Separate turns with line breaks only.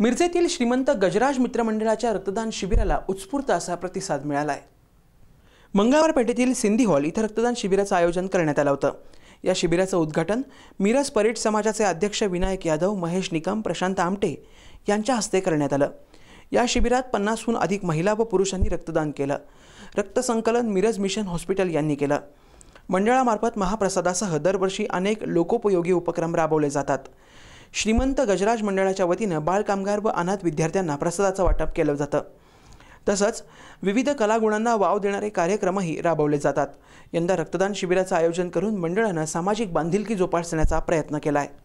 मिरजेतील श्रीमंत गजराज मित्रमंडळाच्या रक्तदान शिबिराला उत्स्फूर्त असा प्रतिसाद मिळाला आहे मंगळवार पेठेतील सिंधी हॉल इथं रक्तदान शिबिराचं आयोजन करण्यात आलं होतं या शिबिराचं उद्घाटन मिरज परेड समाजाचे अध्यक्ष विनायक यादव महेश निकम प्रशांत आमटे यांच्या हस्ते करण्यात आलं या शिबिरात पन्नासहून अधिक महिला व पुरुषांनी रक्तदान केलं रक्तसंकलन मिरज मिशन हॉस्पिटल यांनी केलं मंडळामार्फत महाप्रसादासह दरवर्षी अनेक लोकोपयोगी उपक्रम राबवले जातात श्रीमंत गजराज मंडळाच्या वतीनं बालकामगार व अनाथ विद्यार्थ्यांना प्रसादाचं वाटप केलं जातं तसंच विविध कलागुणांना वाव देणारे कार्यक्रमही राबवले जातात यंदा रक्तदान शिबिराचं आयोजन करून मंडळानं सामाजिक बांधिलकी जोपासण्याचा प्रयत्न केला आहे